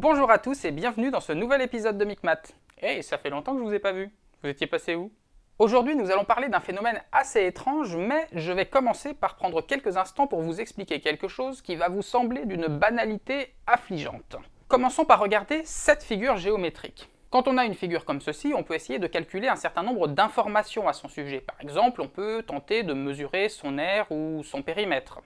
Bonjour à tous et bienvenue dans ce nouvel épisode de Micmac. Hey, eh, ça fait longtemps que je vous ai pas vu. Vous étiez passé où Aujourd'hui, nous allons parler d'un phénomène assez étrange, mais je vais commencer par prendre quelques instants pour vous expliquer quelque chose qui va vous sembler d'une banalité affligeante. Commençons par regarder cette figure géométrique. Quand on a une figure comme ceci, on peut essayer de calculer un certain nombre d'informations à son sujet. Par exemple, on peut tenter de mesurer son aire ou son périmètre.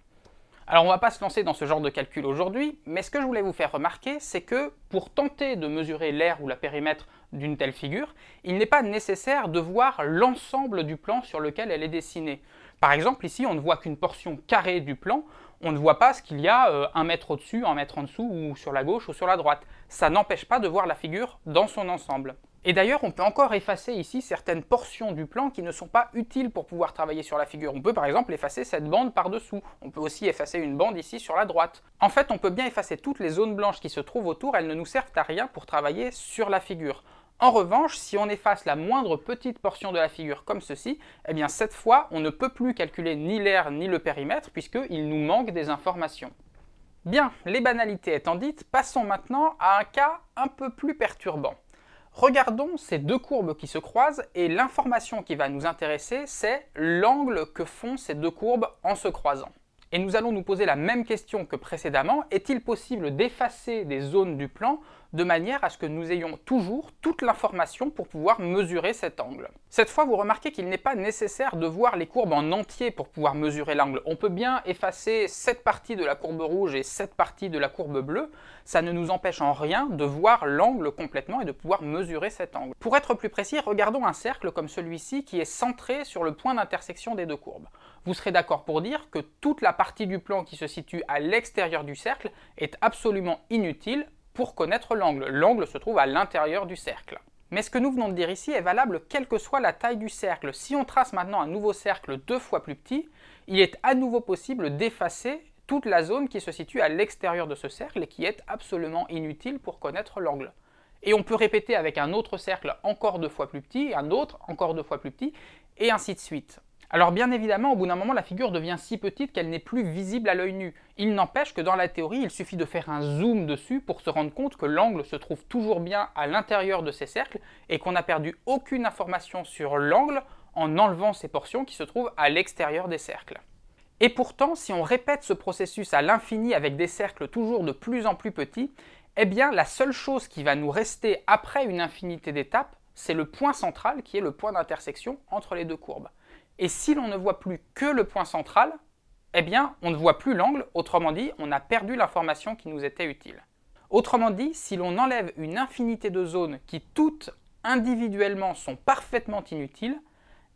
Alors on ne va pas se lancer dans ce genre de calcul aujourd'hui, mais ce que je voulais vous faire remarquer, c'est que pour tenter de mesurer l'aire ou la périmètre d'une telle figure, il n'est pas nécessaire de voir l'ensemble du plan sur lequel elle est dessinée. Par exemple, ici, on ne voit qu'une portion carrée du plan, on ne voit pas ce qu'il y a euh, un mètre au-dessus, un mètre en dessous, ou sur la gauche, ou sur la droite. Ça n'empêche pas de voir la figure dans son ensemble. Et d'ailleurs, on peut encore effacer ici certaines portions du plan qui ne sont pas utiles pour pouvoir travailler sur la figure. On peut par exemple effacer cette bande par-dessous. On peut aussi effacer une bande ici sur la droite. En fait, on peut bien effacer toutes les zones blanches qui se trouvent autour, elles ne nous servent à rien pour travailler sur la figure. En revanche, si on efface la moindre petite portion de la figure comme ceci, eh bien cette fois, on ne peut plus calculer ni l'air ni le périmètre puisqu'il nous manque des informations. Bien, les banalités étant dites, passons maintenant à un cas un peu plus perturbant. Regardons ces deux courbes qui se croisent et l'information qui va nous intéresser, c'est l'angle que font ces deux courbes en se croisant. Et nous allons nous poser la même question que précédemment, est-il possible d'effacer des zones du plan de manière à ce que nous ayons toujours toute l'information pour pouvoir mesurer cet angle. Cette fois, vous remarquez qu'il n'est pas nécessaire de voir les courbes en entier pour pouvoir mesurer l'angle. On peut bien effacer cette partie de la courbe rouge et cette partie de la courbe bleue, ça ne nous empêche en rien de voir l'angle complètement et de pouvoir mesurer cet angle. Pour être plus précis, regardons un cercle comme celui-ci qui est centré sur le point d'intersection des deux courbes. Vous serez d'accord pour dire que toute la partie du plan qui se situe à l'extérieur du cercle est absolument inutile pour connaître l'angle. L'angle se trouve à l'intérieur du cercle. Mais ce que nous venons de dire ici est valable quelle que soit la taille du cercle. Si on trace maintenant un nouveau cercle deux fois plus petit, il est à nouveau possible d'effacer toute la zone qui se situe à l'extérieur de ce cercle et qui est absolument inutile pour connaître l'angle. Et on peut répéter avec un autre cercle encore deux fois plus petit, un autre encore deux fois plus petit, et ainsi de suite. Alors bien évidemment, au bout d'un moment, la figure devient si petite qu'elle n'est plus visible à l'œil nu. Il n'empêche que dans la théorie, il suffit de faire un zoom dessus pour se rendre compte que l'angle se trouve toujours bien à l'intérieur de ces cercles et qu'on n'a perdu aucune information sur l'angle en enlevant ces portions qui se trouvent à l'extérieur des cercles. Et pourtant, si on répète ce processus à l'infini avec des cercles toujours de plus en plus petits, eh bien la seule chose qui va nous rester après une infinité d'étapes, c'est le point central qui est le point d'intersection entre les deux courbes. Et si l'on ne voit plus que le point central, eh bien, on ne voit plus l'angle, autrement dit, on a perdu l'information qui nous était utile. Autrement dit, si l'on enlève une infinité de zones qui toutes individuellement sont parfaitement inutiles,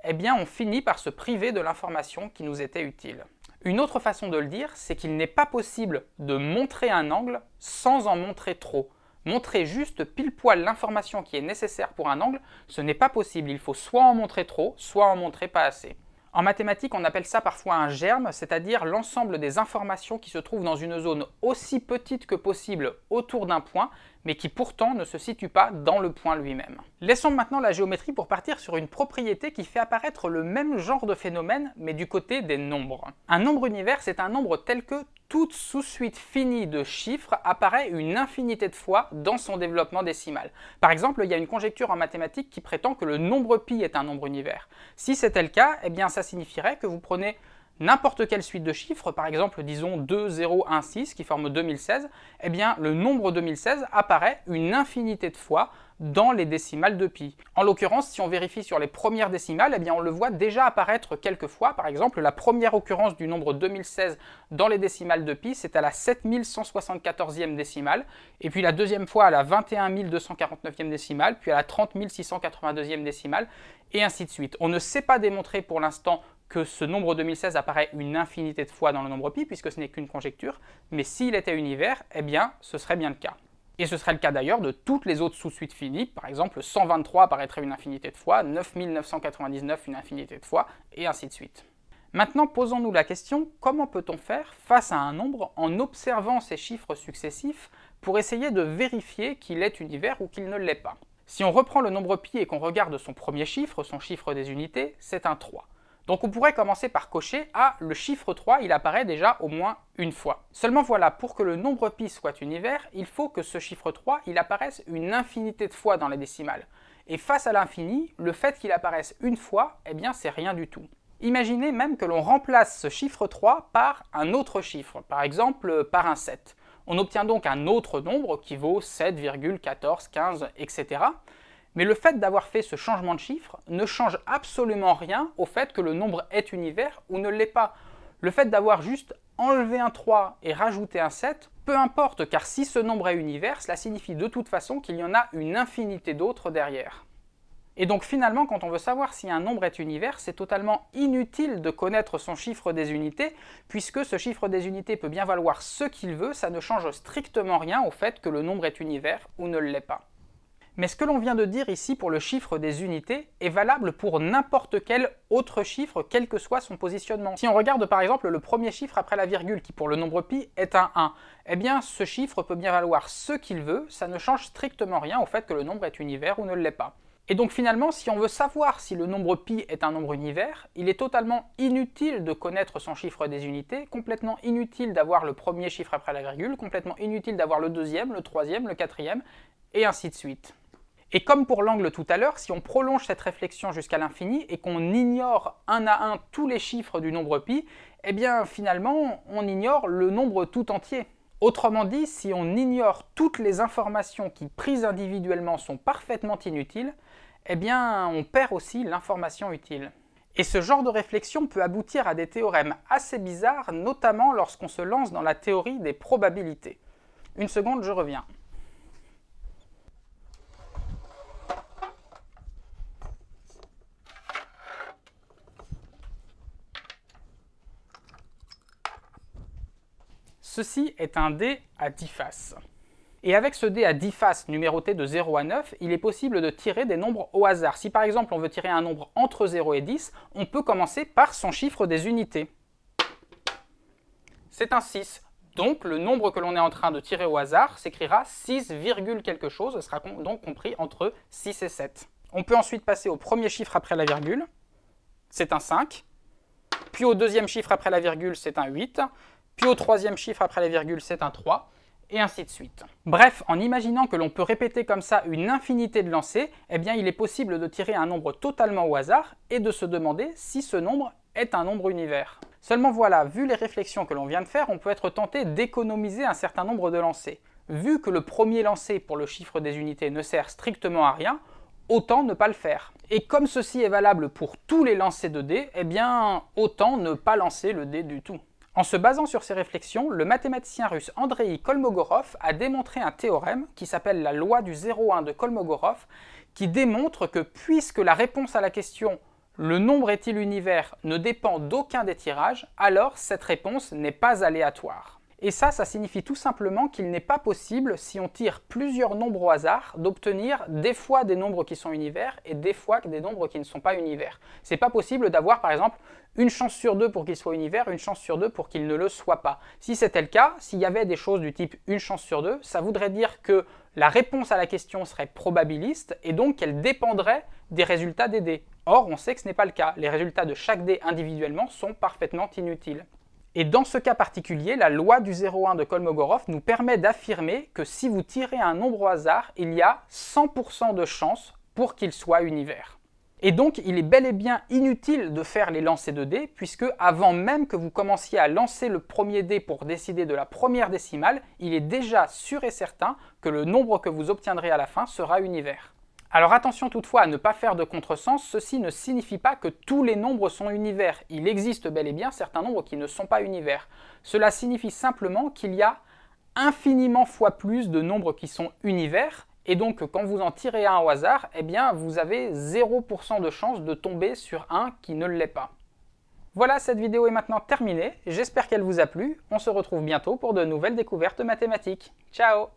eh bien on finit par se priver de l'information qui nous était utile. Une autre façon de le dire, c'est qu'il n'est pas possible de montrer un angle sans en montrer trop. Montrer juste pile poil l'information qui est nécessaire pour un angle, ce n'est pas possible. Il faut soit en montrer trop, soit en montrer pas assez. En mathématiques, on appelle ça parfois un germe, c'est-à-dire l'ensemble des informations qui se trouvent dans une zone aussi petite que possible autour d'un point mais qui pourtant ne se situe pas dans le point lui-même. Laissons maintenant la géométrie pour partir sur une propriété qui fait apparaître le même genre de phénomène, mais du côté des nombres. Un nombre univers, c'est un nombre tel que toute sous-suite finie de chiffres apparaît une infinité de fois dans son développement décimal. Par exemple, il y a une conjecture en mathématiques qui prétend que le nombre pi est un nombre univers. Si c'était le cas, eh bien ça signifierait que vous prenez n'importe quelle suite de chiffres, par exemple disons 2, 0, 1, 6 qui forme 2016, eh bien le nombre 2016 apparaît une infinité de fois dans les décimales de pi. En l'occurrence, si on vérifie sur les premières décimales, eh bien on le voit déjà apparaître quelques fois. Par exemple, la première occurrence du nombre 2016 dans les décimales de pi, c'est à la 7174e décimale, et puis la deuxième fois à la 21249e décimale, puis à la 30682e décimale, et ainsi de suite. On ne sait pas démontrer pour l'instant que ce nombre 2016 apparaît une infinité de fois dans le nombre pi, puisque ce n'est qu'une conjecture, mais s'il était univers, eh bien, ce serait bien le cas. Et ce serait le cas d'ailleurs de toutes les autres sous-suites finies, par exemple 123 apparaîtrait une infinité de fois, 9999 une infinité de fois, et ainsi de suite. Maintenant, posons-nous la question, comment peut-on faire face à un nombre en observant ces chiffres successifs pour essayer de vérifier qu'il est univers ou qu'il ne l'est pas Si on reprend le nombre pi et qu'on regarde son premier chiffre, son chiffre des unités, c'est un 3. Donc on pourrait commencer par cocher à ah, le chiffre 3, il apparaît déjà au moins une fois. Seulement voilà, pour que le nombre pi soit univers, il faut que ce chiffre 3, il apparaisse une infinité de fois dans la décimale. Et face à l'infini, le fait qu'il apparaisse une fois, eh bien c'est rien du tout. Imaginez même que l'on remplace ce chiffre 3 par un autre chiffre, par exemple par un 7. On obtient donc un autre nombre qui vaut 7,1415 etc. Mais le fait d'avoir fait ce changement de chiffre ne change absolument rien au fait que le nombre est univers ou ne l'est pas. Le fait d'avoir juste enlevé un 3 et rajouté un 7, peu importe, car si ce nombre est univers, cela signifie de toute façon qu'il y en a une infinité d'autres derrière. Et donc finalement, quand on veut savoir si un nombre est univers, c'est totalement inutile de connaître son chiffre des unités, puisque ce chiffre des unités peut bien valoir ce qu'il veut, ça ne change strictement rien au fait que le nombre est univers ou ne l'est pas. Mais ce que l'on vient de dire ici pour le chiffre des unités est valable pour n'importe quel autre chiffre, quel que soit son positionnement. Si on regarde par exemple le premier chiffre après la virgule, qui pour le nombre pi est un 1, eh bien ce chiffre peut bien valoir ce qu'il veut, ça ne change strictement rien au fait que le nombre est univers ou ne l'est pas. Et donc finalement, si on veut savoir si le nombre pi est un nombre univers, il est totalement inutile de connaître son chiffre des unités, complètement inutile d'avoir le premier chiffre après la virgule, complètement inutile d'avoir le deuxième, le troisième, le quatrième, et ainsi de suite. Et comme pour l'angle tout à l'heure, si on prolonge cette réflexion jusqu'à l'infini et qu'on ignore un à un tous les chiffres du nombre pi, eh bien finalement, on ignore le nombre tout entier. Autrement dit, si on ignore toutes les informations qui prises individuellement sont parfaitement inutiles, eh bien on perd aussi l'information utile. Et ce genre de réflexion peut aboutir à des théorèmes assez bizarres, notamment lorsqu'on se lance dans la théorie des probabilités. Une seconde, je reviens. Ceci est un dé à 10 faces. Et avec ce dé à 10 faces numéroté de 0 à 9, il est possible de tirer des nombres au hasard. Si par exemple on veut tirer un nombre entre 0 et 10, on peut commencer par son chiffre des unités. C'est un 6. Donc le nombre que l'on est en train de tirer au hasard s'écrira 6, quelque chose, Ce sera donc compris entre 6 et 7. On peut ensuite passer au premier chiffre après la virgule, c'est un 5. Puis au deuxième chiffre après la virgule, c'est un 8 puis au troisième chiffre après les virgules, c'est un 3, et ainsi de suite. Bref, en imaginant que l'on peut répéter comme ça une infinité de lancers, eh bien il est possible de tirer un nombre totalement au hasard et de se demander si ce nombre est un nombre univers. Seulement voilà, vu les réflexions que l'on vient de faire, on peut être tenté d'économiser un certain nombre de lancers. Vu que le premier lancé pour le chiffre des unités ne sert strictement à rien, autant ne pas le faire. Et comme ceci est valable pour tous les lancers de dés, eh bien autant ne pas lancer le dé du tout. En se basant sur ces réflexions, le mathématicien russe Andrei Kolmogorov a démontré un théorème qui s'appelle la loi du 0-1 de Kolmogorov, qui démontre que puisque la réponse à la question le nombre est-il univers ne dépend d'aucun des tirages, alors cette réponse n'est pas aléatoire. Et ça, ça signifie tout simplement qu'il n'est pas possible, si on tire plusieurs nombres au hasard, d'obtenir des fois des nombres qui sont univers et des fois des nombres qui ne sont pas univers. C'est pas possible d'avoir, par exemple, une chance sur deux pour qu'il soit univers, une chance sur deux pour qu'il ne le soit pas. Si c'était le cas, s'il y avait des choses du type une chance sur deux, ça voudrait dire que la réponse à la question serait probabiliste et donc qu'elle dépendrait des résultats des dés. Or, on sait que ce n'est pas le cas. Les résultats de chaque dé individuellement sont parfaitement inutiles. Et dans ce cas particulier, la loi du 0,1 de Kolmogorov nous permet d'affirmer que si vous tirez un nombre au hasard, il y a 100% de chance pour qu'il soit univers. Et donc, il est bel et bien inutile de faire les lancers de dés, puisque avant même que vous commenciez à lancer le premier dé pour décider de la première décimale, il est déjà sûr et certain que le nombre que vous obtiendrez à la fin sera univers. Alors attention toutefois à ne pas faire de contresens, ceci ne signifie pas que tous les nombres sont univers. Il existe bel et bien certains nombres qui ne sont pas univers. Cela signifie simplement qu'il y a infiniment fois plus de nombres qui sont univers, et donc quand vous en tirez un au hasard, eh bien vous avez 0% de chance de tomber sur un qui ne l'est pas. Voilà, cette vidéo est maintenant terminée, j'espère qu'elle vous a plu, on se retrouve bientôt pour de nouvelles découvertes mathématiques. Ciao